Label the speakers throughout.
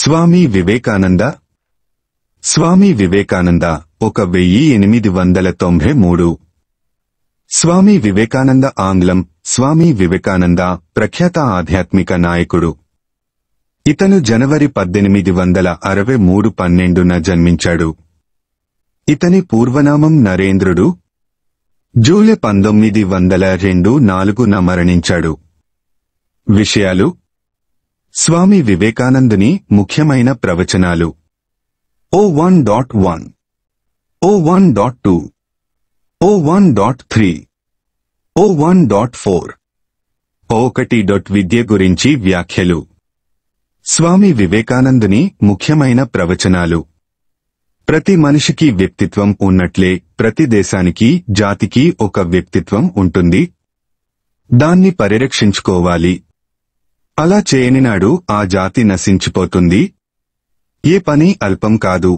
Speaker 1: స్వామి వివేకానంద స్వామి వివేకానంద ఒక వెయ్యి ఎనిమిది వందల తొంభై మూడు స్వామి వివేకానంద ఆంగ్లం స్వామి వివేకానంద ప్రఖ్యాత ఆధ్యాత్మిక నాయకుడు ఇతను జనవరి పద్దెనిమిది వందల అరవై మూడు పన్నెండున జన్మించాడు ఇతని పూర్వనామం నరేంద్రుడు జూలై పంతొమ్మిది వందల రెండు నాలుగున మరణించాడు విషయాలు స్వామి వివేకానందుని ముఖ్యమైన ప్రవచనాలు o one dot one o one dot two o one dot three o one dot four ఒకటి డాట్ విద్య గురించి వ్యాఖ్యలు స్వామి వివేకానందుని ముఖ్యమైన ప్రవచనాలు ప్రతి మనిషికి వ్యక్తిత్వం ఉన్నట్లే ప్రతి దేశానికి జాతికి ఒక వ్యక్తిత్వం ఉంటుంది దాన్ని పరిరక్షించుకోవాలి అలా చేయనినాడు ఆ జాతి నశించిపోతుంది ఏ పని అల్పం కాదు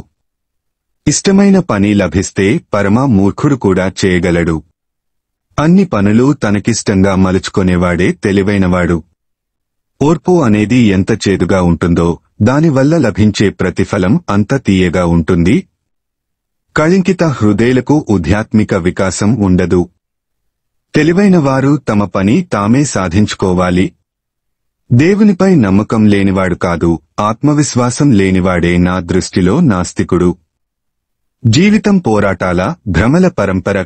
Speaker 1: ఇష్టమైన పని లభిస్తే పరమ మూర్ఖుడు కూడా చేయగలడు అన్ని పనులు తనకిష్టంగా మలుచుకునేవాడే తెలివైనవాడు ఓర్పు అనేది ఎంత చేదుగా ఉంటుందో దానివల్ల లభించే ప్రతిఫలం అంత తీయగా ఉంటుంది కళింకిత హృదయలకు ఉధ్యాత్మిక వికాసం ఉండదు తెలివైనవారు తమ పని తామే సాధించుకోవాలి దేవునిపై నమ్మకం లేనివాడు కాదు ఆత్మవిశ్వాసం లేనివాడే నా దృష్టిలో నాస్తికుడు జీవితం పోరాటాల భ్రమల పరంపర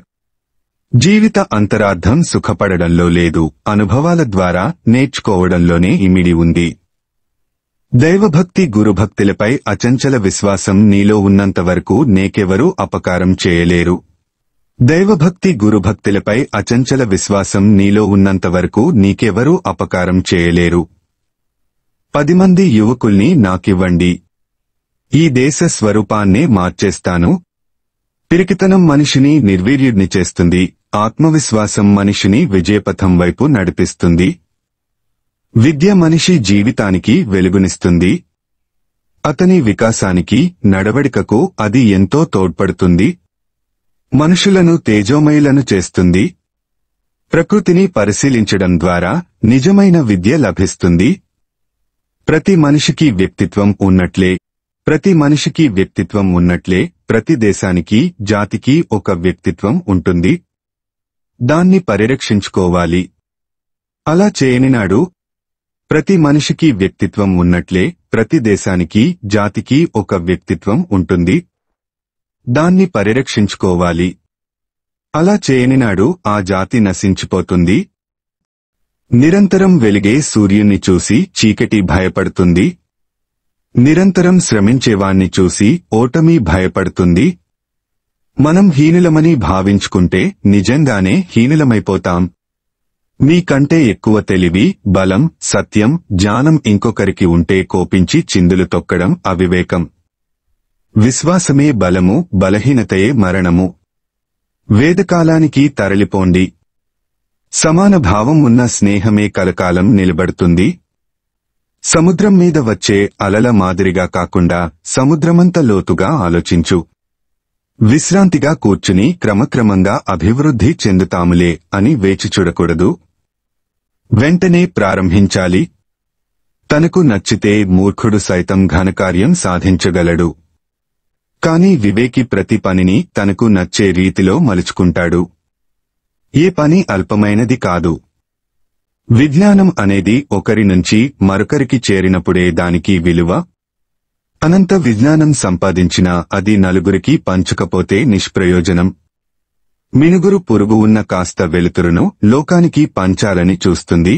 Speaker 1: జీవిత అంతరార్థం సుఖపడడంలో లేదు అనుభవాల ద్వారా నేర్చుకోవడంలోనే ఇమిడి ఉంది దైవభక్తి గురుభక్తులపై అచంచల విశ్వాసం నీలో ఉన్నంతవరకు నేకెవరూ అపకారం చేయలేరు దైవభక్తి గురుభక్తులపై అచంచల విశ్వాసం నీలో ఉన్నంత వరకు నీకెవరూ అపకారం చేయలేరు పది మంది యువకుల్ని నాకివ్వండి ఈ దేశ స్వరూపాన్నే మార్చేస్తాను పిరికితనం మనిషిని నిర్వీర్యుడిని చేస్తుంది ఆత్మవిశ్వాసం మనిషిని విజయపథం వైపు నడిపిస్తుంది విద్య మనిషి జీవితానికి వెలుగునిస్తుంది అతని వికాసానికి నడవడికకు అది ఎంతో తోడ్పడుతుంది మనుషులను తేజోమయులను చేస్తుంది ప్రకృతిని పరిశీలించడం ద్వారా నిజమైన విద్య లభిస్తుంది ప్రతి మనిషికి వ్యక్తిత్వం ఉన్నట్లే ప్రతి మనిషికి వ్యక్తిత్వం ఉన్నట్లే ప్రతి దేశానికి జాతికి ఒక వ్యక్తిత్వం ఉంటుంది దాన్ని పరిరక్షించుకోవాలి అలా చేయనినాడు ప్రతి మనిషికి వ్యక్తిత్వం ఉన్నట్లే ప్రతి దేశానికి జాతికి ఒక వ్యక్తిత్వం ఉంటుంది దాన్ని పరిరక్షించుకోవాలి అలా చేయనినాడు ఆ జాతి నశించిపోతుంది నిరంతరం వెలిగే సూర్యుణ్ణి చూసి చీకటి భయపడుతుంది నిరంతరం శ్రమించేవాణ్ణి చూసి ఓటమి భయపడుతుంది మనం హీనులమని భావించుకుంటే నిజంగానే హీనులమైపోతాం మీకంటే ఎక్కువ తెలివి బలం సత్యం జ్ఞానం ఇంకొకరికి ఉంటే కోపించి చిందులు తొక్కడం అవివేకం విశ్వాసమే బలము బలహీనతయే మరణము వేదకాలానికి తరలిపోండి సమాన భావం ఉన్న స్నేహమే కలకాలం నిలబడుతుంది సముద్రం మీద వచ్చే అలల మాదిరిగా కాకుండా సముద్రమంత లోతుగా ఆలోచించు విశ్రాంతిగా కూర్చుని క్రమక్రమంగా అభివృద్ధి చెందుతాములే అని వేచి చూడకూడదు వెంటనే ప్రారంభించాలి తనకు నచ్చితే మూర్ఖుడు సైతం ఘనకార్యం సాధించగలడు కానీ వివేకి ప్రతి పనిని తనకు నచ్చే రీతిలో మలుచుకుంటాడు ఏ పని అల్పమైనది కాదు విజ్ఞానం అనేది ఒకరి నుంచి మరొకరికి చేరినప్పుడే దానికి విలువ అనంత విజ్ఞానం సంపాదించినా అది నలుగురికి పంచుకపోతే నిష్ప్రయోజనం మినుగురు పురుగు ఉన్న కాస్త వెలుతురును లోకానికి పంచాలని చూస్తుంది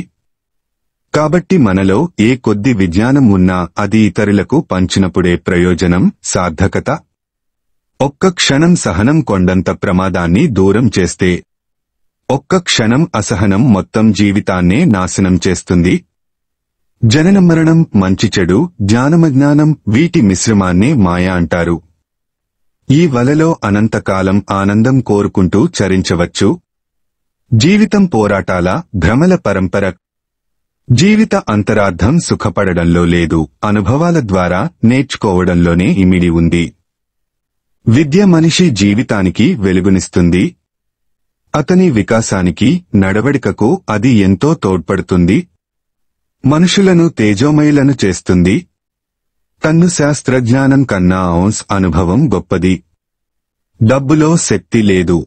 Speaker 1: కాబట్టి మనలో ఏ కొద్ది విజ్ఞానం ఉన్నా అది ఇతరులకు పంచినప్పుడే ప్రయోజనం సార్థకత ఒక్క క్షణం సహనం కొండంత ప్రమాదాన్ని దూరం చేస్తే ఒక్క క్షణం అసహనం మొత్తం జీవితాన్నే నాశనం చేస్తుంది జనన మరణం మంచి చెడు జ్ఞానమజ్ఞానం వీటి మిశ్రమాన్నే మాయ అంటారు ఈ వలలో అనంతకాలం ఆనందం కోరుకుంటూ చరించవచ్చు జీవితం పోరాటాల భ్రమల పరంపర జీవిత అంతరార్థం సుఖపడడంలో లేదు అనుభవాల ద్వారా నేర్చుకోవడంలోనే ఇమిడి ఉంది విద్య మనిషి జీవితానికి వెలుగునిస్తుంది అతని వికాసానికి నడవడికకు అది ఎంతో తోడ్పడుతుంది మనుషులను తేజోమయులను చేస్తుంది తన్ను శాస్త్రజ్ఞానం కన్నా ఔన్స్ అనుభవం గొప్పది డబ్బులో శక్తి లేదు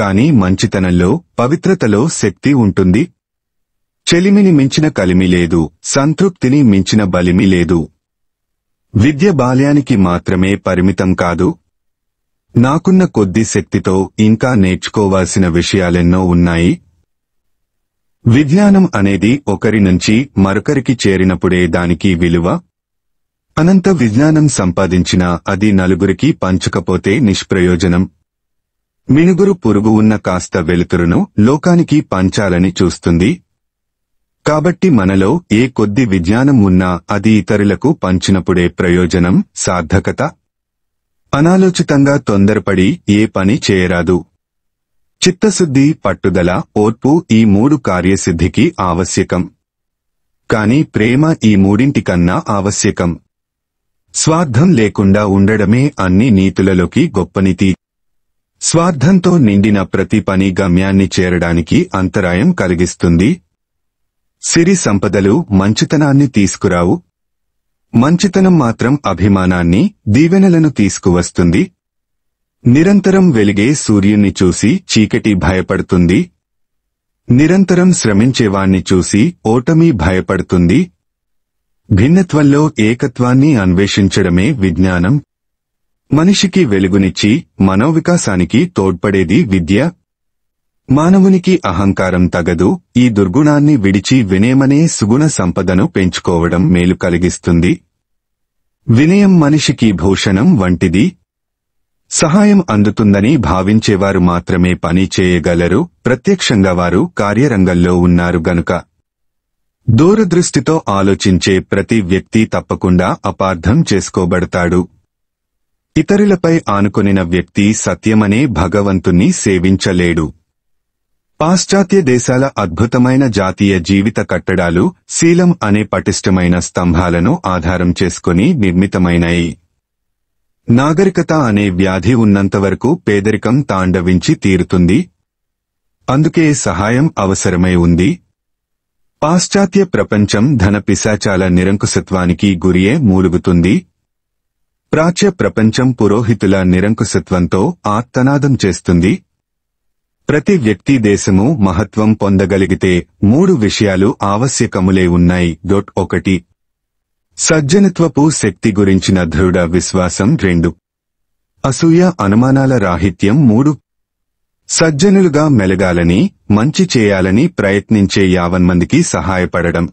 Speaker 1: కాని మంచితనంలో పవిత్రతలో శక్తి ఉంటుంది చెలిమిని మించిన కలిమి లేదు సంతృప్తిని మించిన బలిమి లేదు విద్య బాల్యానికి మాత్రమే పరిమితం కాదు నాకున్న కొద్ది శక్తితో ఇంకా నేర్చుకోవాల్సిన విషయాలెన్నో ఉన్నాయి విజ్ఞానం అనేది ఒకరి నుంచి మరొకరికి చేరినప్పుడే దానికి విలువ అనంత విజ్ఞానం సంపాదించినా అది నలుగురికి పంచకపోతే నిష్ప్రయోజనం మినుగురు పురుగు ఉన్న కాస్త వెలుతురును లోకానికి పంచాలని చూస్తుంది కాబట్టి మనలో ఏ కొద్ది విజ్ఞానం ఉన్నా అది ఇతరులకు పంచినప్పుడే ప్రయోజనం సార్థకత అనాలోచితంగా తొందరపడి ఏ పని చేయరాదు చిత్తశుద్ధి పట్టుదల ఓర్పు ఈ మూడు కార్యసిద్ధికి ఆవశ్యకం కాని ప్రేమ ఈ మూడింటికన్నా ఆవశ్యకం స్వార్థం లేకుండా ఉండడమే అన్ని నీతులలోకి గొప్పనితి స్వార్థంతో నిండిన ప్రతి పని గమ్యాన్ని చేరడానికి అంతరాయం కలిగిస్తుంది సిరి సంపదలు మంచితనాన్ని తీసుకురావు మంచితనం మాత్రం అభిమానాన్ని దీవెనలను తీసుకువస్తుంది నిరంతరం వెలిగే సూర్యుణ్ణి చూసి చీకటి భయపడుతుంది నిరంతరం శ్రమించేవాణ్ణి చూసి ఓటమి భయపడుతుంది భిన్నత్వంలో ఏకత్వాన్ని అన్వేషించడమే విజ్ఞానం మనిషికి వెలుగునిచ్చి మనోవికాసానికి తోడ్పడేది విద్య మానవునికి అహంకారం తగదు ఈ దుర్గుణాన్ని విడిచి వినయమనే సుగుణ సంపదను పెంచుకోవడం మేలు కలిగిస్తుంది వినయం మనిషికి భూషణం వంటిది సహాయం అందుతుందని భావించేవారు మాత్రమే పని చేయగలరు ప్రత్యక్షంగా వారు కార్యరంగంలో ఉన్నారు గనుక దూరదృష్టితో ఆలోచించే ప్రతి వ్యక్తి తప్పకుండా అపార్థం చేసుకోబడతాడు ఇతరులపై ఆనుకొనిన వ్యక్తి సత్యమనే భగవంతుణ్ణి సేవించలేడు పాశ్చాత్య దేశాల అద్భుతమైన జాతీయ జీవిత కట్టడాలు శీలం అనే పటిష్టమైన స్తంభాలను ఆధారం చేసుకుని నిర్మితమైనవి నాగరికత అనే వ్యాధి ఉన్నంతవరకు పేదరికం తాండవించి తీరుతుంది అందుకే సహాయం అవసరమై ఉంది పాశ్చాత్య ప్రపంచం ధన పిశాచాల నిరంకుశత్వానికి గురియే మూలుగుతుంది ప్రాచ్య ప్రపంచం పురోహితుల నిరంకుశత్వంతో ఆత్తనాదం చేస్తుంది ప్రతి వ్యక్తి దేశము మహత్వం పొందగలిగితే మూడు విషయాలు ఆవశ్యకములే ఉన్నాయి డొట్ ఒకటి సజ్జనత్వపు శక్తి గురించిన దృఢ విశ్వాసం రెండు అసూయ అనుమానాల రాహిత్యం మూడు సజ్జనులుగా మెలగాలని మంచి చేయాలని ప్రయత్నించే యావన్మందికి సహాయపడడం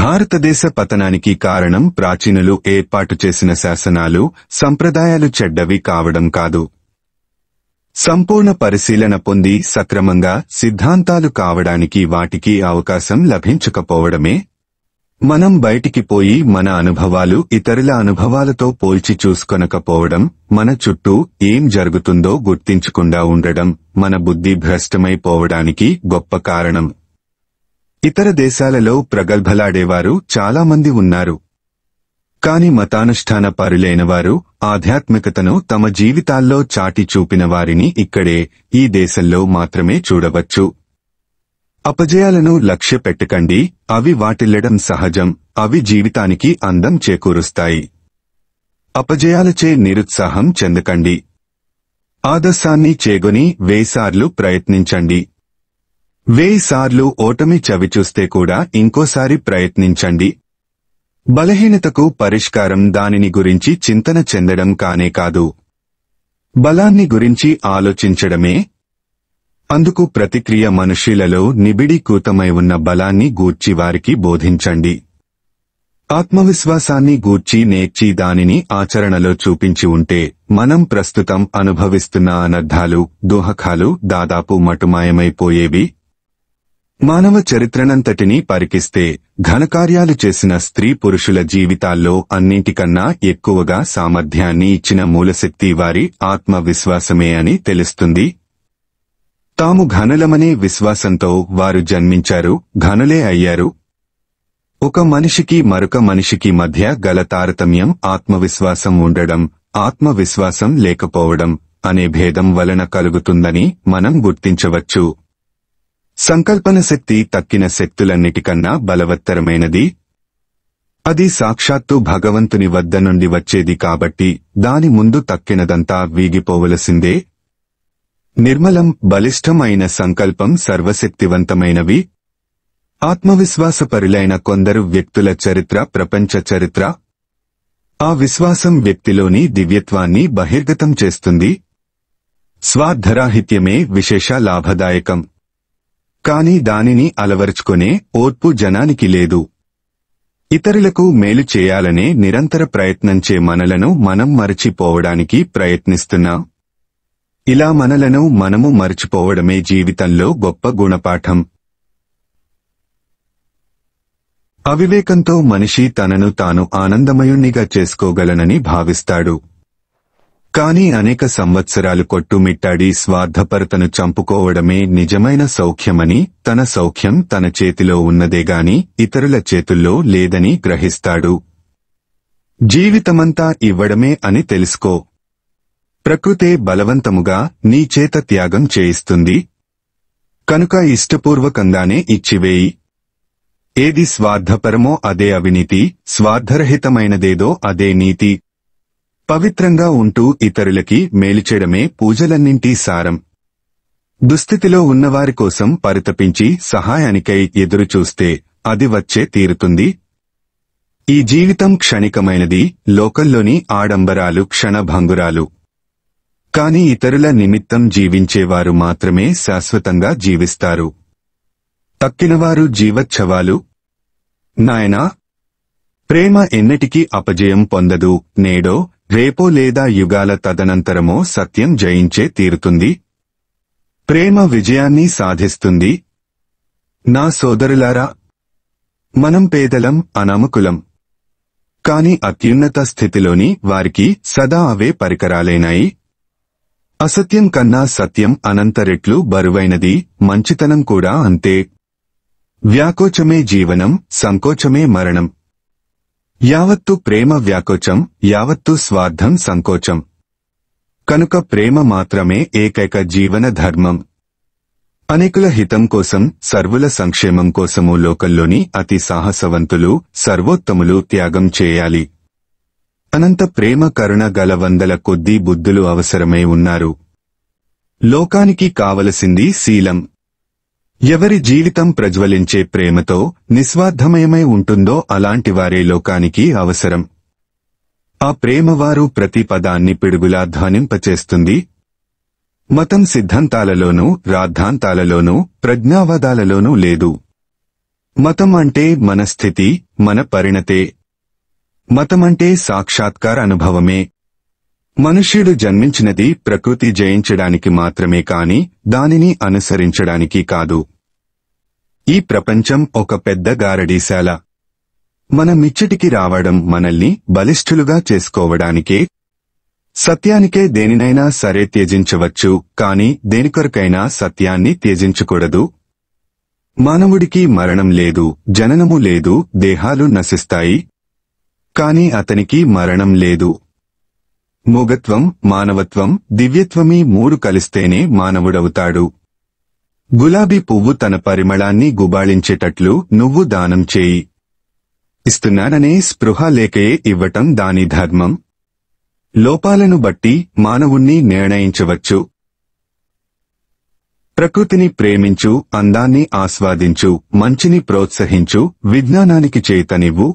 Speaker 1: భారతదేశ పతనానికి కారణం ప్రాచీనులు ఏర్పాటు చేసిన శాసనాలు సంప్రదాయాలు చెడ్డవి కావడం కాదు సంపూర్ణ పరిశీలన పొంది సక్రమంగా సిద్ధాంతాలు కావడానికి వాటికి అవకాశం లభించకపోవడమే మనం బయటికి పోయి మన అనుభవాలు ఇతరుల అనుభవాలతో పోల్చి చూసుకొనకపోవడం మన చుట్టూ ఏం జరుగుతుందో గుర్తించకుండా ఉండడం మన బుద్ధి భ్రష్టమైపోవడానికి గొప్ప కారణం ఇతర దేశాలలో ప్రగల్భలాడేవారు చాలామంది ఉన్నారు కాని మతానుష్ఠాన పరులైన వారు ఆధ్యాత్మికతను తమ జీవితాల్లో చాటి చూపిన వారిని ఇక్కడే ఈ దేశంలో మాత్రమే చూడవచ్చు అపజయాలను లక్ష్య పెట్టకండి అవి వాటిల్లడం సహజం అవి జీవితానికి అందం చేకూరుస్తాయి అపజయాలచే నిరుత్సాహం చెందకండి ఆదర్శాన్ని చేగొని వేసార్లు ప్రయత్నించండి వేయిసార్లు ఓటమి చవిచూస్తే కూడా ఇంకోసారి ప్రయత్నించండి బలహీనతకు పరిష్కారం దానిని గురించి చింతన చెందడం కానే కాదు బలాన్ని గురించి ఆలోచించడమే అందుకు ప్రతిక్రియ మనుషులలో నిబిడీకృతమై ఉన్న బలాన్ని గూర్చి వారికి బోధించండి ఆత్మవిశ్వాసాన్ని గూర్చి నేర్చి దానిని ఆచరణలో చూపించి ఉంటే మనం ప్రస్తుతం అనుభవిస్తున్న అనర్థాలు దోహకాలు దాదాపు మటుమాయమైపోయేవి మానవ చరిత్రనంతటినీ పరికిస్తే ఘనకార్యాలు చేసిన స్త్రీ పురుషుల జీవితాల్లో అన్నింటికన్నా ఎక్కువగా సామర్థ్యాన్ని ఇచ్చిన మూలశక్తి వారి ఆత్మవిశ్వాసమే అని తెలుస్తుంది తాము ఘనులమనే విశ్వాసంతో వారు జన్మించారు ఘనులే అయ్యారు ఒక మనిషికి మరొక మనిషికి మధ్య గల తారతమ్యం ఆత్మవిశ్వాసం ఉండడం ఆత్మవిశ్వాసం లేకపోవడం అనే భేదం వలన కలుగుతుందని మనం గుర్తించవచ్చు సంకల్పన శక్తి తక్కిన శక్తులన్నిటికన్నా బలవత్తరమైనది అది సాక్షాత్తు భగవంతుని వద్ద నుండి వచ్చేది కాబట్టి దాని ముందు తక్కినదంతా వీగిపోవలసిందే నిర్మలం బలిష్టమైన సంకల్పం సర్వశక్తివంతమైనవి ఆత్మవిశ్వాసపరులైన కొందరు వ్యక్తుల చరిత్ర ప్రపంచ చరిత్ర ఆ విశ్వాసం వ్యక్తిలోని దివ్యత్వాన్ని బహిర్గతం చేస్తుంది స్వార్థరాహిత్యమే విశేష లాభదాయకం కాని దానిని అలవరుచుకునే ఓర్పు జనానికి లేదు ఇతరులకు మేలు చేయాలనే నిరంతర ప్రయత్నంచే మనలను మనం మరచిపోవడానికి ప్రయత్నిస్తున్నా ఇలా మనలను మనము మరచిపోవడమే జీవితంలో గొప్ప గుణపాఠం అవివేకంతో మనిషి తనను తాను ఆనందమయుణ్ణిగా చేసుకోగలనని భావిస్తాడు కానీ అనేక సంవత్సరాలు కొట్టుమిట్టాడి స్వార్థపరతను చంపుకోవడమే నిజమైన సౌఖ్యమని తన సౌఖ్యం తన చేతిలో ఉన్నదేగాని ఇతరుల చేతుల్లో లేదని గ్రహిస్తాడు జీవితమంతా ఇవ్వడమే అని తెలుసుకో ప్రకృతే బలవంతముగా నీ చేత త్యాగం చేయిస్తుంది కనుక ఇష్టపూర్వకంగానే ఇచ్చివేయి ఏది స్వార్థపరమో అదే అవినీతి స్వార్థరహితమైనదేదో అదే నీతి పవిత్రంగా ఉంటూ ఇతరులకి మేలుచేయడమే పూజలన్నింటి సారం దుస్థితిలో ఉన్నవారి కోసం పరితపించి సహాయానికై ఎదురుచూస్తే అది వచ్చే తీరుతుంది ఈ జీవితం క్షణికమైనది లోకల్లోని ఆడంబరాలు క్షణభంగురాలు కాని ఇతరుల నిమిత్తం జీవించేవారు మాత్రమే శాశ్వతంగా జీవిస్తారు తక్కినవారు జీవచ్ఛవాలు నాయనా ప్రేమ ఎన్నటికీ అపజయం పొందదు నేడో రేపో లేదా యుగాల తదనంతరమో సత్యం జయించే తీరుతుంది ప్రేమ విజయాన్ని సాధిస్తుంది నా సోదరులారా మనం పేదలం అనామకులం కాని అత్యున్నత స్థితిలోని వారికి సదా అవే పరికరాలైనాయి అసత్యం కన్నా సత్యం అనంతరెట్లు బరువైనది మంచితనం కూడా అంతే వ్యాకోచమే జీవనం సంకోచమే మరణం యావత్తు ప్రేమ వ్యాకోచం యావత్తు స్వార్థం సంకోచం కనుక ప్రేమ మాత్రమే ఏకైక జీవన ధర్మం అనేకుల హితం కోసం సర్వుల సంక్షేమం కోసము లోకల్లోని అతి సాహసవంతులు సర్వోత్తములు త్యాగం చేయాలి అనంత ప్రేమ కరుణ గల వందల కొద్దీ బుద్ధులు అవసరమై ఉన్నారు లోకానికి కావలసింది శీలం ఎవరి జీవితం ప్రజ్వలించే ప్రేమతో నిస్వార్థమయమై ఉంటుందో అలాంటి వారే లోకానికి అవసరం ఆ ప్రేమవారు ప్రతి పదాన్ని పిడుగులా ధ్వనింపచేస్తుంది మతం సిద్ధాంతాలలోనూ రాద్ధాంతాలలోనూ ప్రజ్ఞావాదాలలోనూ లేదు మతం అంటే మన స్థితి మన పరిణతే మతమంటే సాక్షాత్కార అనుభవమే మనుష్యుడు జన్మించినది ప్రకృతి జయించడానికి మాత్రమే కాని దానిని అనుసరించడానికి కాదు ఈ ప్రపంచం ఒక పెద్ద గారడీశాల మన మిచ్చటికి రావడం మనల్ని బలిష్ఠులుగా చేసుకోవడానికే సత్యానికే దేనినైనా సరే త్యజించవచ్చు కాని దేనికొరకైనా సత్యాన్ని త్యజించకూడదు మానవుడికి మరణం లేదు జననము లేదు దేహాలు నశిస్తాయి కాని అతనికి మరణం లేదు మూగత్వం మానవత్వం దివ్యత్వమీ మూడు కలిస్తేనే మానవుడవుతాడు గులాబీ పువ్వు తన పరిమళాన్ని గుబాళించేటట్లు నువ్వు దానం చేయి ఇస్తున్నాననే స్పృహ లేకయే ఇవ్వటం దాని ధర్మం లోపాలను బట్టి మానవుణ్ణి నిర్ణయించవచ్చు ప్రకృతిని ప్రేమించు అందాన్ని ఆస్వాదించు మంచిని ప్రోత్సహించు విజ్ఞానానికి చేతనివ్వు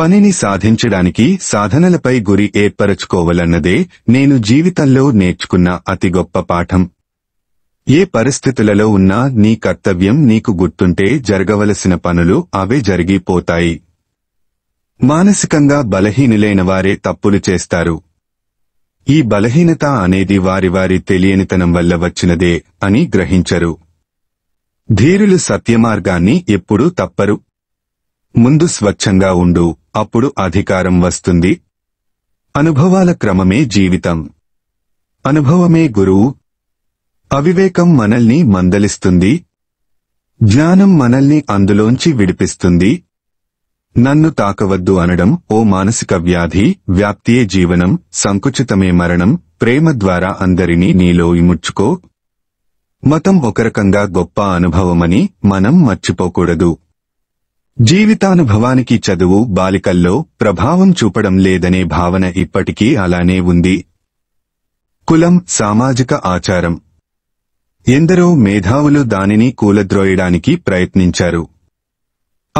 Speaker 1: పనిని సాధించడానికి సాధనలపై గురి ఏర్పరచుకోవాలన్నదే నేను జీవితంలో నేర్చుకున్న అతి గొప్ప పాఠం ఏ పరిస్థితులలో ఉన్నా నీ కర్తవ్యం నీకు గుర్తుంటే జరగవలసిన పనులు అవే జరిగిపోతాయి మానసికంగా బలహీనులైన వారే తప్పులు చేస్తారు ఈ బలహీనత అనేది వారి వారి తెలియనితనం వల్ల వచ్చినదే అని గ్రహించరు ధీరులు సత్యమార్గాన్ని ఎప్పుడూ తప్పరు ముందు స్వచ్ఛంగా ఉండు అప్పుడు అధికారం వస్తుంది అనుభవాల క్రమమే జీవితం అనుభవమే గురువు అవివేకం మనల్ని మందలిస్తుంది జ్ఞానం మనల్ని అందులోంచి విడిపిస్తుంది నన్ను తాకవద్దు అనడం ఓ మానసిక వ్యాధి వ్యాప్తియే జీవనం సంకుచితమే మరణం ప్రేమ ద్వారా అందరినీ నీలో ఇముచ్చుకో మతం ఒక రకంగా గొప్ప అనుభవమని మనం మర్చిపోకూడదు జీవితానుభవానికి చదువు బాలికల్లో ప్రభావం చూపడం లేదనే భావన ఇప్పటికీ అలానే ఉంది కులం సామాజిక ఆచారం ఎందరో మేధావులు దానిని కూలద్రోయడానికి ప్రయత్నించారు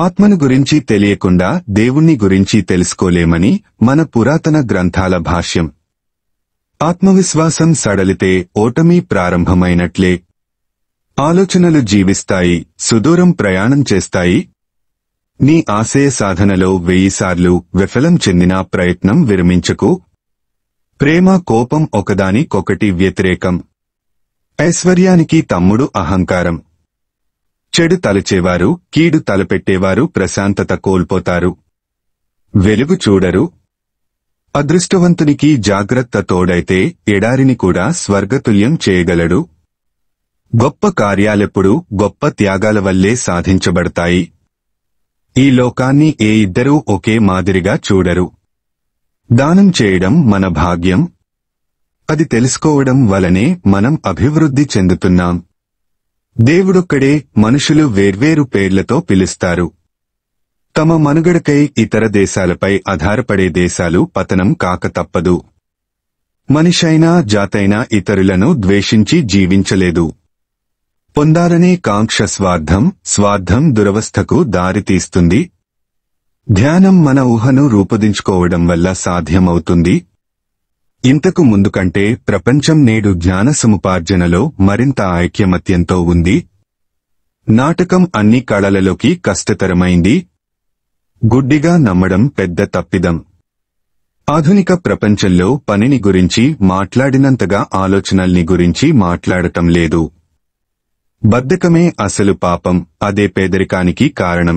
Speaker 1: ఆత్మను గురించి తెలియకుండా దేవుణ్ణి గురించి తెలుసుకోలేమని మన పురాతన గ్రంథాల భాష్యం ఆత్మవిశ్వాసం సడలితే ఓటమి ప్రారంభమైనట్లే ఆలోచనలు జీవిస్తాయి సుదూరం ప్రయాణం చేస్తాయి నీ ఆశయ సాధనలో వెయ్యిసార్లు విఫలం చెందిన ప్రయత్నం విరమించకు ప్రేమ కోపం ఒకదానికొకటి వ్యతిరేకం ఐశ్వర్యానికి తమ్ముడు అహంకారం చెడు తలచేవారు కీడు తలపెట్టేవారు ప్రశాంతత కోల్పోతారు వెలుగు చూడరు అదృష్టవంతునికి జాగ్రత్త తోడైతే ఎడారిని కూడా స్వర్గతుల్యం చేయగలడు గొప్ప కార్యాలెప్పుడు గొప్ప త్యాగాల వల్లే సాధించబడతాయి ఈ లోకాన్ని ఏ ఇద్దరూ ఒకే మాదిరిగా చూడరు దానం చేయడం మన భాగ్యం అది తెలుసుకోవడం వలనే మనం అభివృద్ధి చెందుతున్నాం దేవుడొక్కడే మనుషులు వేర్వేరు పేర్లతో పిలుస్తారు తమ మనుగడకై ఇతర దేశాలపై ఆధారపడే దేశాలు పతనం కాక తప్పదు మనిషైనా జాతైనా ఇతరులను ద్వేషించి జీవించలేదు పొందాలనే కాంక్ష స్వార్థం స్వార్థం దురవస్థకు దారితీస్తుంది ధ్యానం మన ఊహను రూపొందించుకోవడం వల్ల సాధ్యమవుతుంది ఇంతకు ముందు కంటే ప్రపంచం నేడు జ్ఞాన సముపార్జనలో మరింత ఐక్యమత్యంతో ఉంది నాటకం అన్ని కళలలోకి కష్టతరమైంది గుడ్డిగా నమ్మడం పెద్ద తప్పిదం ఆధునిక ప్రపంచంలో పనిని గురించి మాట్లాడినంతగా ఆలోచనల్ని గురించి మాట్లాడటం లేదు బద్ధకమే అసలు పాపం అదే పేదరికానికి కారణం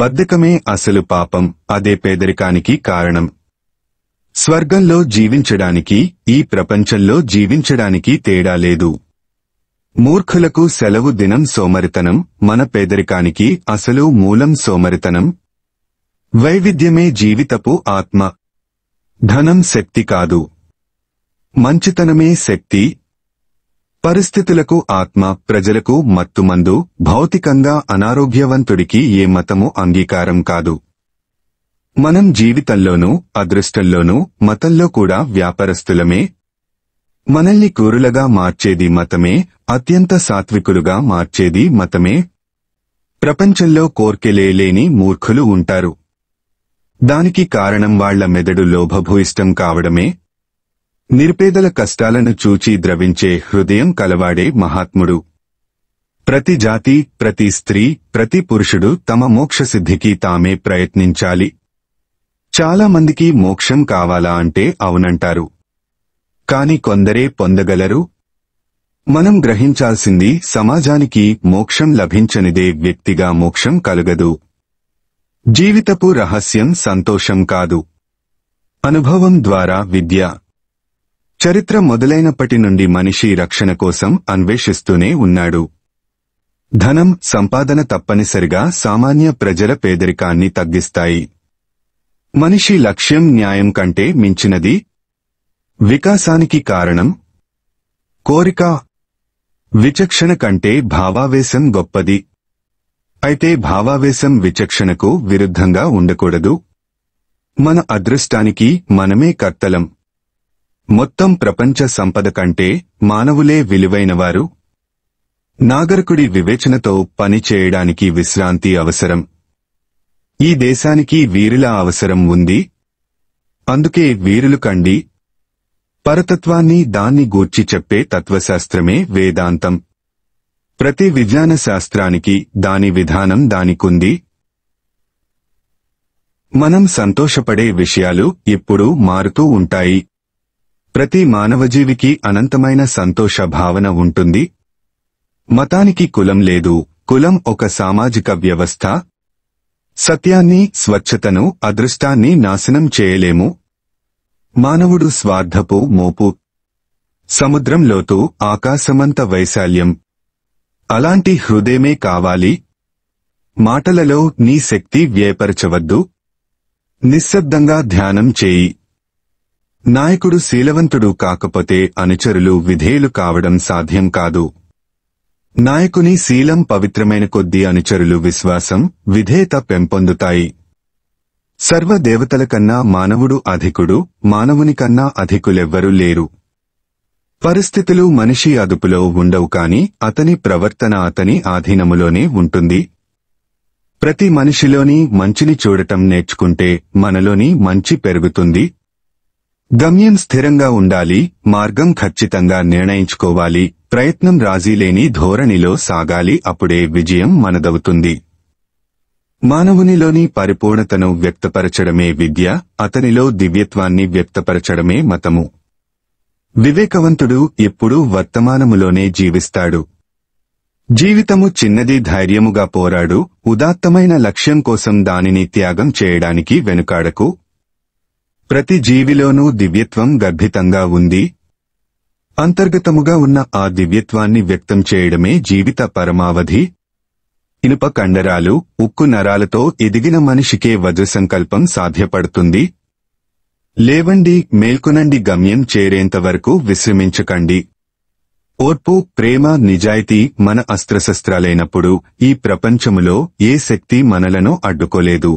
Speaker 1: బద్ధకమే అసలు పాపం అదే పేదరికానికి కారణం స్వర్గంలో జీవించడానికి ఈ ప్రపంచంలో జీవించడానికి తేడా లేదు మూర్ఖులకు సెలవు దినం సోమరితనం మన పేదరికానికి అసలు మూలం సోమరితనం వైవిధ్యమే జీవితపు ఆత్మ ధనం శక్తి కాదు మంచితనమే శక్తి పరిస్థితులకు ఆత్మ ప్రజలకు మత్తుమందు భౌతికంగా అనారోగ్యవంతుడికి ఏ మతము అంగీకారం కాదు మనం జీవితంలోనూ అదృష్టంలోనూ మతంలో కూడా వ్యాపారస్తులమే మనల్ని కూరులగా మార్చేది మతమే అత్యంత సాత్వికులుగా మార్చేది మతమే ప్రపంచంలో కోర్కెలేని మూర్ఖులు ఉంటారు దానికి కారణం వాళ్ల మెదడు లోభభూయిష్టం కావడమే నిర్పేదల కష్టాలను చూచి ద్రవించే హృదయం కలవాడే మహాత్ముడు ప్రతి జాతి ప్రతి స్త్రీ ప్రతి పురుషుడు తమ మోక్షసిద్ధికి తామే ప్రయత్నించాలి చాలా మందికి మోక్షం కావాలా అంటే అవునంటారు కాని కొందరే పొందగలరు మనం గ్రహించాల్సింది సమాజానికి మోక్షం లభించనిదే వ్యక్తిగా మోక్షం కలగదు జీవితపు రహస్యం సంతోషం కాదు అనుభవం ద్వారా విద్య చరిత్ర మొదలైనప్పటి నుండి మనిషి రక్షణ కోసం అన్వేషిస్తూనే ఉన్నాడు ధనం సంపాదన తప్పనిసరిగా సామాన్య ప్రజల పేదరికాన్ని తగ్గిస్తాయి మనిషి లక్ష్యం న్యాయం కంటే మించినది వికాసానికి కారణం కోరిక విచక్షణ కంటే భావావేశం గొప్పది అయితే భావావేశం విచక్షణకు విరుద్ధంగా ఉండకూడదు మన అదృష్టానికి మనమే కర్తలం మొత్తం ప్రపంచ సంపద కంటే మానవులే విలువైనవారు నాగరికుడి వివేచనతో పని చేయడానికి విశ్రాంతి అవసరం ఈ దేశానికి వీరుల అవసరం ఉంది అందుకే వీరులు కండి పరతత్వాన్ని దాన్ని గూర్చి చెప్పే తత్వశాస్త్రమే వేదాంతం ప్రతి విజ్ఞాన శాస్త్రానికి దాని విధానం దానికుంది మనం సంతోషపడే విషయాలు ఎప్పుడూ మారుతూ ఉంటాయి ప్రతి మానవజీవికి అనంతమైన సంతోష భావన ఉంటుంది మతానికి కులం లేదు కులం ఒక సామాజిక వ్యవస్థ సత్యాన్ని స్వచ్ఛతను అదృష్టాన్ని నాశనం చేయలేము మానవుడు స్వార్థపు మోపు సముద్రం లోతు ఆకాశమంత వైశాల్యం అలాంటి హృదయమే కావాలి మాటలలో నీ శక్తి వ్యయపరచవద్దు నిశ్శబ్దంగా ధ్యానం చేయి నాయకుడు శీలవంతుడు కాకపోతే అనుచరులు విధేయులు కావడం సాధ్యం కాదు నాయకుని శీలం పవిత్రమైన కొద్దీ అనుచరులు విశ్వాసం విధేయత పెంపొందుతాయి సర్వదేవతల కన్నా మానవుడు అధికుడు మానవుని కన్నా అధికులెవ్వరూ లేరు పరిస్థితులు మనిషి అదుపులో ఉండవు కాని అతని ప్రవర్తన అతని ఆధీనములోనే ఉంటుంది ప్రతి మనిషిలోని మంచిని చూడటం నేర్చుకుంటే మనలోని మంచి పెరుగుతుంది గమ్యం స్థిరంగా ఉండాలి మార్గం ఖచ్చితంగా నిర్ణయించుకోవాలి ప్రయత్నం రాజీలేని ధోరణిలో సాగాలి అప్పుడే విజయం మనదవుతుంది మానవునిలోని పరిపూర్ణతను వ్యక్తపరచడమే విద్య అతనిలో దివ్యత్వాన్ని వ్యక్తపరచడమే మతము వివేకవంతుడు ఎప్పుడూ వర్తమానములోనే జీవిస్తాడు జీవితము చిన్నది ధైర్యముగా పోరాడు ఉదాత్తమైన లక్ష్యం కోసం దానిని త్యాగం చేయడానికి వెనుకాడకు ప్రతి జీవిలోనూ దివ్యత్వం గర్భితంగా ఉంది అంతర్గతముగా ఉన్న ఆ దివ్యత్వాన్ని వ్యక్తం చేయడమే జీవిత పరమావధి ఇనుప కండరాలు ఉక్కు నరాలతో ఎదిగిన మనిషికే సంకల్పం సాధ్యపడుతుంది లేవండి మేల్కొనండి గమ్యం చేరేంతవరకు విశ్రమించకండి ఓర్పు ప్రేమ నిజాయితీ మన అస్త్రశస్త్రాలైనప్పుడు ఈ ప్రపంచములో ఏ శక్తి మనలను అడ్డుకోలేదు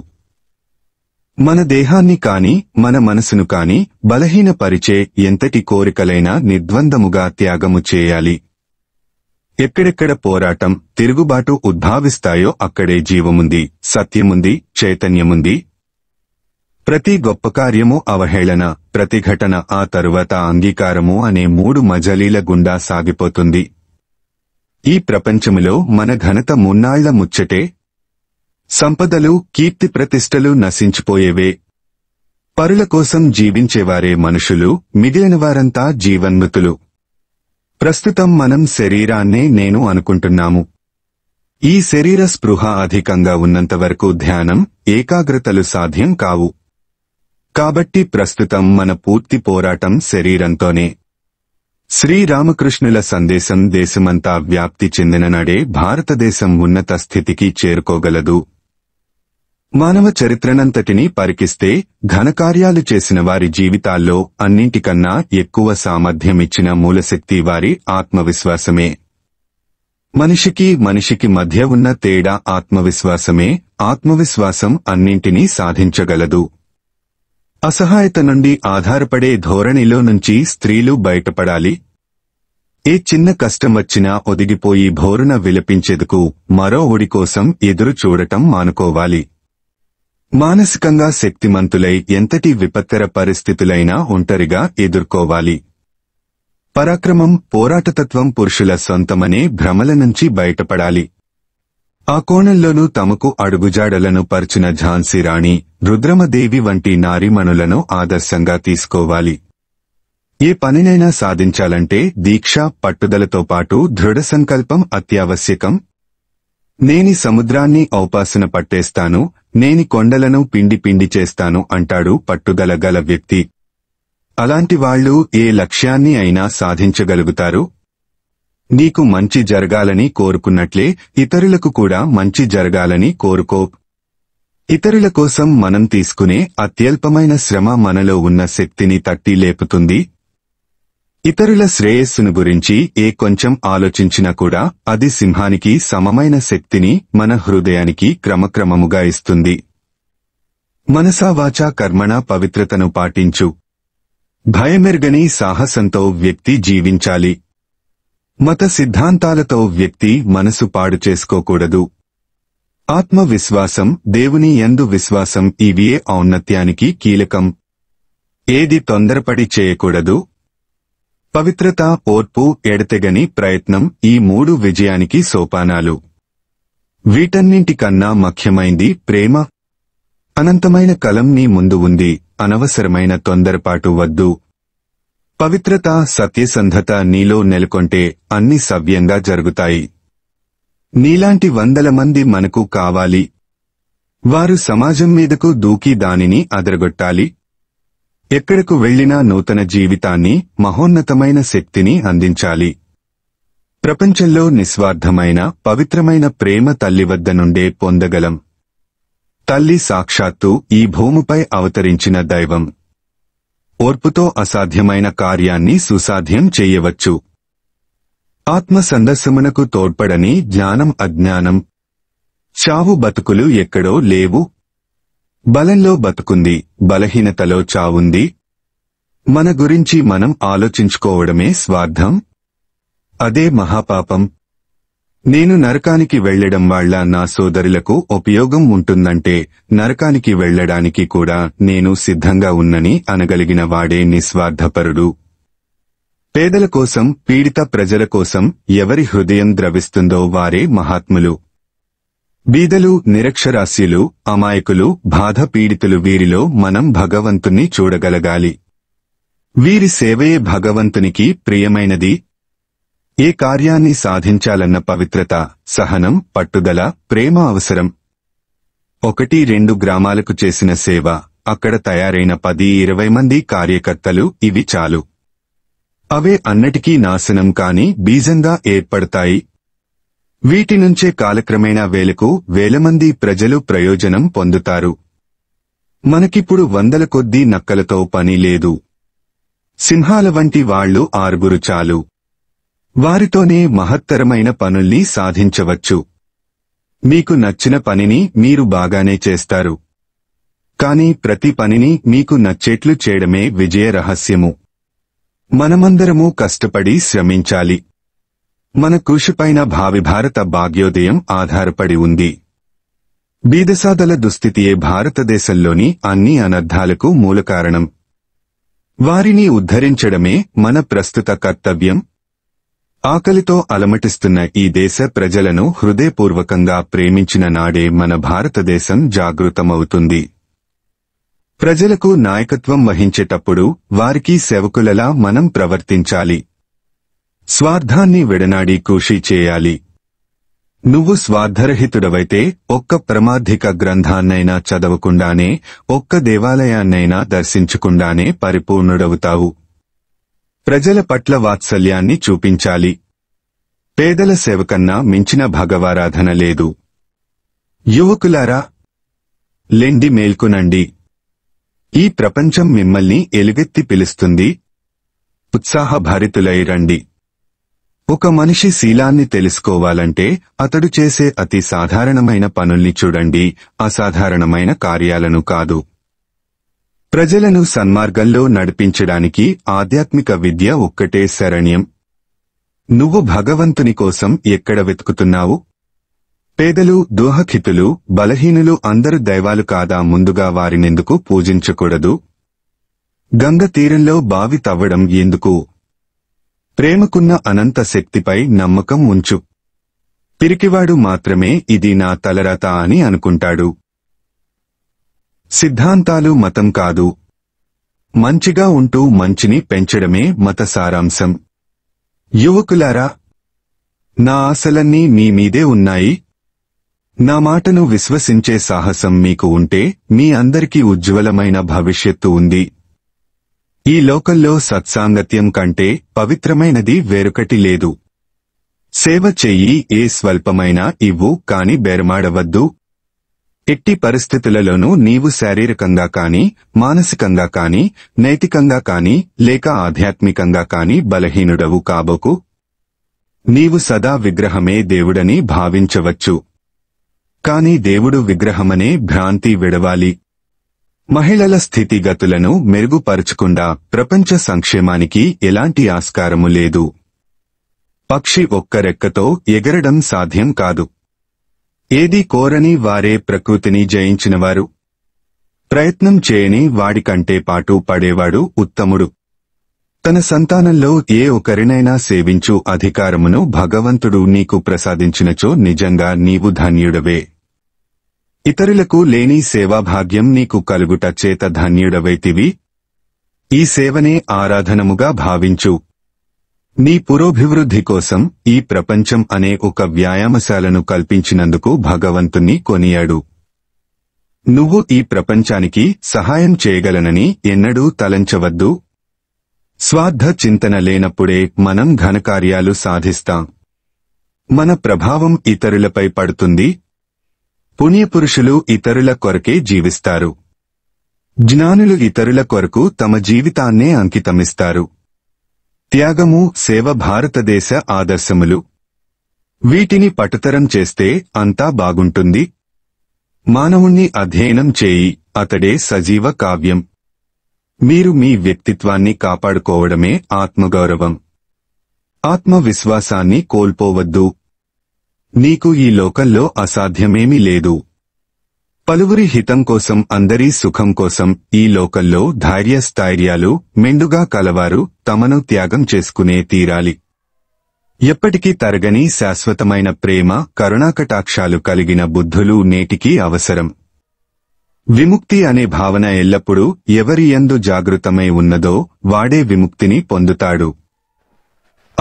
Speaker 1: మన దేహాన్ని కాని మన మనసును కాని బలహీనపరిచే ఎంతటి కోరికలైనా నిర్ద్వందముగా త్యాగము చేయాలి ఎక్కడెక్కడ పోరాటం తిరుగుబాటు ఉద్భావిస్తాయో అక్కడే జీవముంది సత్యముంది చైతన్యముంది ప్రతి గొప్ప కార్యము అవహేళన ప్రతిఘటన ఆ తరువాత అంగీకారము అనే మూడు మజలీల గుండా సాగిపోతుంది ఈ ప్రపంచములో మన ఘనత మున్నాళ్ల ముచ్చటే సంపదలు కీర్తి ప్రతిష్టలు నశించిపోయేవే పరుల కోసం జీవించేవారే మనుషులు మిగిలిన వారంతా జీవన్మతులు ప్రస్తుతం మనం శరీరాన్నే నేను అనుకుంటున్నాము ఈ శరీర స్పృహ అధికంగా ఉన్నంతవరకు ధ్యానం ఏకాగ్రతలు సాధ్యం కావు కాబట్టి ప్రస్తుతం మన పూర్తి పోరాటం శరీరంతోనే శ్రీరామకృష్ణుల సందేశం దేశమంతా వ్యాప్తి చెందిన నడే భారతదేశం ఉన్నత స్థితికి చేరుకోగలదు మానవ చరిత్రనంతటిని పరికిస్తే ఘనకార్యాలు చేసిన వారి జీవితాల్లో అన్నింటికన్నా ఎక్కువ సామర్థ్యమిచ్చిన మూలశక్తి వారి ఆత్మవిశ్వాసమే మనిషికి మనిషికి మధ్య ఉన్న తేడా ఆత్మవిశ్వాసమే ఆత్మవిశ్వాసం అన్నింటినీ సాధించగలదు అసహాయత నుండి ఆధారపడే ధోరణిలో నుంచి స్త్రీలు బయటపడాలి ఏ చిన్న కష్టం వచ్చినా ఒదిగిపోయి భోరున విలపించేందుకు మరో ఒడి కోసం ఎదురు చూడటం మానుకోవాలి మానసికంగా శక్తిమంతులై ఎంతటి విపత్కర పరిస్థితులైనా ఒంటరిగా ఎదుర్కోవాలి పరాక్రమం పోరాటతత్వం పురుషుల సొంతమనే భ్రమల నుంచి బయటపడాలి ఆ కోణంలోనూ తమకు అడుగుజాడలను పరిచిన ఝాన్సీ రాణి రుద్రమదేవి వంటి నారీమణులను ఆదర్శంగా తీసుకోవాలి ఏ పనినైనా సాధించాలంటే దీక్ష పట్టుదలతో పాటు దృఢ సంకల్పం అత్యావశ్యకం నేని సముద్రాన్ని ఔపాసన పట్టేస్తాను నేని కొండలను పిండి పిండి చేస్తాను అంటాడు పట్టుదల గల వ్యక్తి అలాంటి వాళ్ళు ఏ లక్ష్యాన్ని అయినా సాధించగలుగుతారు నీకు మంచి జరగాలని కోరుకున్నట్లే ఇతరులకు కూడా మంచి జరగాలని కోరుకో ఇతరుల కోసం మనం తీసుకునే అత్యల్పమైన శ్రమ మనలో ఉన్న శక్తిని తట్టి లేపుతుంది ఇతరుల శ్రేయస్సును గురించి ఏ కొంచెం ఆలోచించినా కూడా అది సింహానికి సమమైన శక్తిని మన హృదయానికి క్రమక్రమముగా ఇస్తుంది మనసావాచా కర్మణ పవిత్రతను పాటించు భయమెర్గని సాహసంతో వ్యక్తి జీవించాలి మత సిద్ధాంతాలతో వ్యక్తి మనసు పాడు చేసుకోకూడదు ఆత్మవిశ్వాసం దేవుని ఎందు విశ్వాసం ఇవియే ఔన్నత్యానికి కీలకం ఏది తొందరపడి చేయకూడదు పవిత్రత ఓర్పు ఎడతెగని ప్రయత్నం ఈ మూడు విజయానికి సోపానాలు వీటన్నింటికన్నా ముఖ్యమైంది ప్రేమ అనంతమైన కలం నీ ముందు ఉంది అనవసరమైన తొందరపాటు వద్దు పవిత్రత సత్యసంధత నీలో నెలకొంటే అన్ని సవ్యంగా జరుగుతాయి నీలాంటి వందల మంది మనకు కావాలి వారు సమాజం మీదకు దూకి దానిని అదరగొట్టాలి ఎక్కడకు వెళ్లినా నూతన జీవితాన్ని మహోన్నతమైన శక్తిని అందించాలి ప్రపంచంలో నిస్వార్థమైన పవిత్రమైన ప్రేమ తల్లి వద్ద నుండే పొందగలం తల్లి సాక్షాత్తు ఈ భూమిపై అవతరించిన దైవం ఓర్పుతో అసాధ్యమైన కార్యాన్ని సుసాధ్యం చేయవచ్చు ఆత్మ సందర్శమునకు తోడ్పడని జ్ఞానం అజ్ఞానం చావు బతుకులు ఎక్కడో లేవు బలంలో బతుకుంది బలహీనతలో చావుంది మన గురించి మనం ఆలోచించుకోవడమే స్వార్థం అదే మహాపాపం నేను నరకానికి వెళ్లడం వాళ్ల నా సోదరులకు ఉపయోగం ఉంటుందంటే నరకానికి వెళ్లడానికి కూడా నేను సిద్ధంగా ఉన్నని అనగలిగిన వాడే నిస్వార్థపరుడు పేదల కోసం పీడిత ప్రజల కోసం ఎవరి హృదయం ద్రవిస్తుందో వారే మహాత్ములు బీదలు నిరక్షరాస్యులు అమాయకులు బాధ పీడితులు వీరిలో మనం భగవంతుణ్ణి చూడగలగాలి వీరి సేవయే భగవంతునికి ప్రియమైనది ఏ కార్యాన్ని సాధించాలన్న పవిత్రత సహనం పట్టుదల ప్రేమ అవసరం ఒకటి రెండు గ్రామాలకు చేసిన సేవ అక్కడ తయారైన పది ఇరవై మంది కార్యకర్తలు ఇవి చాలు అవే అన్నటికీ నాశనం కాని బీజంగా ఏర్పడతాయి వీటి నుంచే కాలక్రమేణా వేలకు వేలమంది ప్రజలు ప్రయోజనం పొందుతారు మనకిప్పుడు వందల కొద్దీ నక్కలతో పని లేదు సింహాల వంటి వాళ్లు ఆరుగురు చాలు వారితోనే మహత్తరమైన పనుల్ని సాధించవచ్చు మీకు నచ్చిన పనిని మీరు బాగానే చేస్తారు కాని ప్రతి పనిని మీకు నచ్చేట్లు చేయడమే విజయ రహస్యము మనమందరము కష్టపడి శ్రమించాలి మన కృషిపైన భావి భారత భాగ్యోదయం ఆధారపడి ఉంది బీదసాదల దుస్థితియే భారతదేశంలోని అన్ని అనర్థాలకు మూలకారణం వారిని ఉద్ధరించడమే మన ప్రస్తుత కర్తవ్యం ఆకలితో అలమటిస్తున్న ఈ దేశ ప్రజలను హృదయపూర్వకంగా ప్రేమించిన నాడే మన భారతదేశం జాగృతమవుతుంది ప్రజలకు నాయకత్వం వహించేటప్పుడు వారికి సేవకులలా మనం ప్రవర్తించాలి స్వార్థాన్ని విడనాడి కూషి చేయాలి నువ్వు స్వార్థరహితుడవైతే ఒక్క ప్రమాధిక గ్రంథాన్నైనా చదవకుండానే ఒక్క దేవాలయాన్నైనా దర్శించకుండానే పరిపూర్ణుడవుతావు ప్రజల పట్ల వాత్సల్యాన్ని చూపించాలి పేదల సేవకన్నా మించిన భగవారాధన లేదు యువకులారా లెండి మేల్కునండి ఈ ప్రపంచం మిమ్మల్ని ఎలుగెత్తి పిలుస్తుంది ఉత్సాహభారితులై రండి ఒక మనిషి శీలాన్ని తెలుసుకోవాలంటే అతడు చేసే అతి సాధారణమైన పనుల్ని చూడండి అసాధారణమైన కార్యాలను కాదు ప్రజలను సన్మార్గంలో నడిపించడానికి ఆధ్యాత్మిక విద్య ఒక్కటే శరణ్యం నువ్వు భగవంతుని కోసం ఎక్కడ వెతుకుతున్నావు పేదలు దోహఖితులు బలహీనులు అందరు దైవాలు కాదా ముందుగా వారినెందుకు పూజించకూడదు గంగ తీరంలో బావి తవ్వడం ఎందుకు ప్రేమకున్న అనంత శక్తిపై నమ్మకం ఉంచు పిరికివాడు మాత్రమే ఇది నా తలరత అని అనుకుంటాడు సిద్ధాంతాలు మతం కాదు మంచిగా ఉంటూ మంచిని పెంచడమే మత సారాంశం యువకులారా నా ఆశలన్నీ మీ మీదే ఉన్నాయి నా మాటను విశ్వసించే సాహసం మీకు ఉంటే మీ అందరికీ ఉజ్వలమైన భవిష్యత్తు ఉంది ఈ లోకల్లో సత్సాంగత్యం కంటే పవిత్రమైనది వేరొకటి లేదు సేవ చెయ్యి ఏ స్వల్పమైనా ఇవ్వు కాని బేరమాడవద్దు ఎట్టి పరిస్థితులలోనూ నీవు శారీరకంగా కాని మానసికంగా కాని నైతికంగా కాని లేక ఆధ్యాత్మికంగా కాని బలహీనుడవు కాబోకు నీవు సదా విగ్రహమే దేవుడని భావించవచ్చు కాని దేవుడు విగ్రహమనే భ్రాంతి విడవాలి మహిళల స్థితిగతులను మెరుగుపరచకుండా ప్రపంచ సంక్షేమానికి ఎలాంటి ఆస్కారము లేదు పక్షి ఒక్క రెక్కతో ఎగరడం సాధ్యం కాదు ఏది కోరని వారే ప్రకృతిని జయించినవారు ప్రయత్నం చేయని వాడికంటే పాటు పడేవాడు ఉత్తముడు తన సంతానంలో ఏ ఒకరినైనా సేవించు అధికారమును భగవంతుడు నీకు ప్రసాదించినచో నిజంగా నీవు ధన్యుడవే ఇతరులకు లేని సేవాభాగ్యం నీకు కలుగుట చేత ధన్యుడవైతివి ఈ సేవనే ఆరాధనముగా భావించు నీ పురోభివృద్ధి కోసం ఈ ప్రపంచం అనే ఒక వ్యాయామశాలను కల్పించినందుకు భగవంతుణ్ణి కొనియాడు నువ్వు ఈ ప్రపంచానికి సహాయం చేయగలనని ఎన్నడూ తలంచవద్దు స్వార్థ చింతన లేనప్పుడే మనం ఘనకార్యాలు సాధిస్తాం మన ప్రభావం ఇతరులపై పడుతుంది పుణ్యపురుషులు ఇతరుల కొరకే జీవిస్తారు జ్ఞానులు ఇతరుల కొరకు తమ జీవితాన్నే అంకితమిస్తారు త్యాగము సేవ భారతదేశ ఆదర్శములు వీటిని పటుతరం చేస్తే అంతా బాగుంటుంది మానవుణ్ణి అధ్యయనం చేయి అతడే సజీవ కావ్యం మీరు మీ వ్యక్తిత్వాన్ని కాపాడుకోవడమే ఆత్మగౌరవం ఆత్మవిశ్వాసాన్ని కోల్పోవద్దు నీకు ఈ లోకంలో అసాధ్యమేమీ లేదు పలువురి హితం కోసం అందరి సుఖం కోసం ఈ లోకల్లో ధైర్య స్థైర్యాలు మెండుగా కలవారు తమను త్యాగం చేసుకునే తీరాలి ఎప్పటికీ తరగని శాశ్వతమైన ప్రేమ కరుణాకటాక్షాలు కలిగిన బుద్ధులు నేటికీ అవసరం విముక్తి అనే భావన ఎల్లప్పుడూ ఎవరి ఎందు జాగృతమై ఉన్నదో వాడే విముక్తిని పొందుతాడు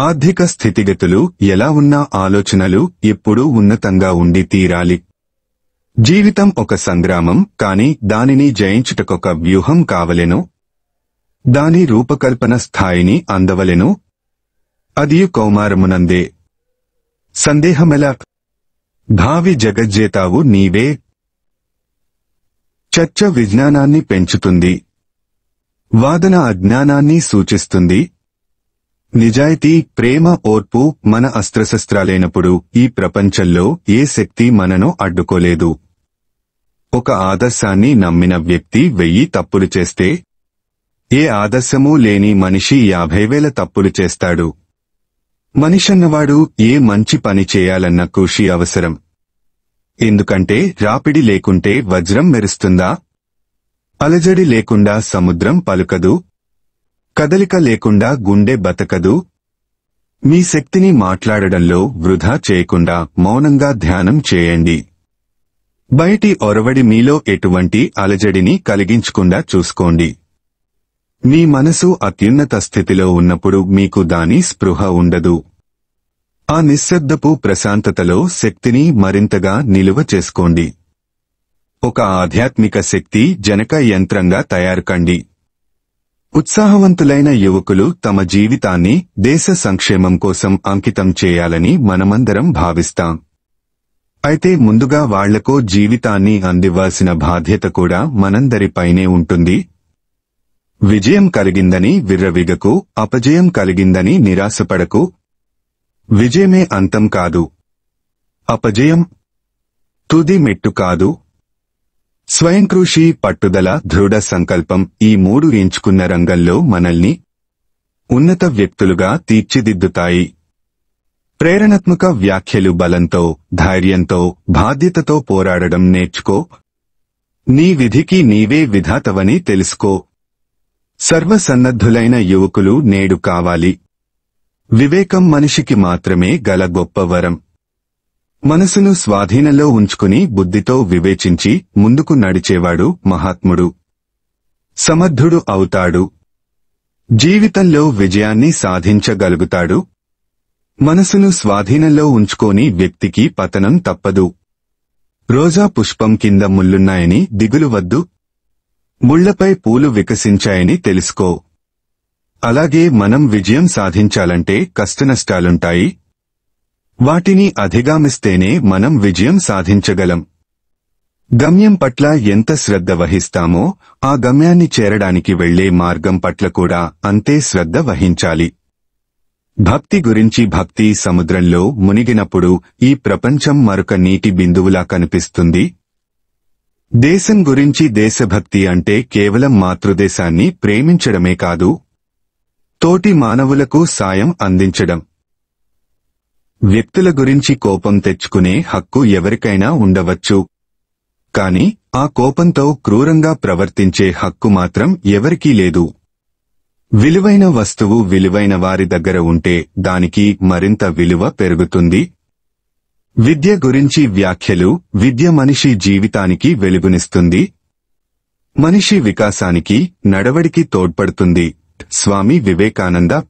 Speaker 1: ఆర్థిక స్థితిగతులు ఎలా ఉన్నా ఆలోచనలు ఎప్పుడూ ఉన్నతంగా ఉండి తీరాలి జీవితం ఒక సంగ్రామం కాని దానిని జయించుటకొక వ్యూహం కావలెను దాని రూపకల్పన స్థాయిని అందవలెను అది కౌమారమునందే సందేహమెలా భావి జగజ్జేతావు నీవే చర్చ విజ్ఞానాన్ని పెంచుతుంది వాదన అజ్ఞానాన్ని సూచిస్తుంది నిజాయితీ ప్రేమ ఓర్పు మన అస్త్రశస్త్రాలైనప్పుడు ఈ ప్రపంచంలో ఏ శక్తి మనను అడ్డుకోలేదు ఒక ఆదర్శాన్ని నమ్మిన వ్యక్తి వెయ్యి తప్పులు చేస్తే ఏ ఆదర్శమూ లేని మనిషి యాభై వేల తప్పులు చేస్తాడు మనిషన్నవాడు ఏ మంచి పని చేయాలన్న కృషి అవసరం ఎందుకంటే రాపిడి లేకుంటే వజ్రం మెరుస్తుందా అలజడి లేకుండా సముద్రం పలుకదు కదలిక లేకుండా గుండె బతకదు మీ శక్తిని మాట్లాడడంలో వృధా చేయకుండా మౌనంగా ధ్యానం చేయండి బయటి ఒరవడి మీలో ఎటువంటి అలజడిని కలిగించకుండా చూసుకోండి మీ మనసు అత్యున్నత స్థితిలో ఉన్నప్పుడు మీకు దాని స్పృహ ఉండదు ఆ నిశ్శబ్దపు ప్రశాంతతలో శక్తిని మరింతగా నిలువ చేసుకోండి ఒక ఆధ్యాత్మిక శక్తి జనక యంత్రంగా తయారుకండి ఉత్సాహవంతులైన యువకులు తమ జీవితాన్ని దేశ సంక్షేమం కోసం అంకితం చేయాలని మనమందరం భావిస్తాం అయితే ముందుగా వాళ్లకో జీవితాన్ని అందివ్వాల్సిన బాధ్యత కూడా మనందరిపైనే ఉంటుంది విజయం కలిగిందని విర్రవిగకు అపజయం కలిగిందని నిరాశపడకు విజయమే అంతం కాదు అపజయం తుది మెట్టు కాదు స్వయంకృషి పట్టుదల దృఢ సంకల్పం ఈ మూడు ఎంచుకున్న రంగంలో మనల్ని ఉన్నత వ్యక్తులుగా తీర్చిదిద్దుతాయి ప్రేరణాత్మక వ్యాఖ్యలు బలంతో ధైర్యంతో బాధ్యతతో పోరాడడం నేర్చుకో నీ విధికి నీవే విధాతవని తెలుసుకో సర్వసన్నద్ధులైన యువకులు నేడు కావాలి వివేకం మనిషికి మాత్రమే గల గొప్ప వరం మనసును స్వాధీనంలో ఉంచుకుని బుద్ధితో వివేచించి ముందుకు నడిచేవాడు మహాత్ముడు సమర్థుడు అవుతాడు జీవితంలో విజయాన్ని సాధించగలుగుతాడు మనసును స్వాధీనంలో ఉంచుకోని వ్యక్తికి పతనం తప్పదు రోజా పుష్పం కింద ముళ్ళున్నాయని దిగులు వద్దు ముళ్లపై పూలు వికసించాయని తెలుసుకో అలాగే మనం విజయం సాధించాలంటే కష్టనష్టాలుంటాయి వాటిని అధిగామిస్తేనే మనం విజయం సాధించగలం గమ్యం పట్ల ఎంత శ్రద్ధ వహిస్తామో ఆ గమ్యాన్ని చేరడానికి వెళ్లే మార్గం పట్ల కూడా అంతే శ్రద్ధ వహించాలి భక్తి గురించి భక్తి సముద్రంలో మునిగినప్పుడు ఈ ప్రపంచం మరొక నీటి బిందువులా కనిపిస్తుంది దేశం గురించి దేశభక్తి అంటే కేవలం మాతృదేశాన్ని ప్రేమించడమే కాదు తోటి మానవులకు సాయం అందించడం వ్యక్తుల గురించి కోపం తెచ్చుకునే హక్కు ఎవరికైనా ఉండవచ్చు కాని ఆ కోపంతో క్రూరంగా ప్రవర్తించే హక్కు మాత్రం ఎవరికీ లేదు విలువైన వస్తువు విలువైన వారి దగ్గర ఉంటే దానికి మరింత విలువ పెరుగుతుంది విద్య గురించి వ్యాఖ్యలు విద్య మనిషి జీవితానికి వెలుగునిస్తుంది మనిషి వికాసానికి నడవడికి తోడ్పడుతుంది స్వామి వివేకానంద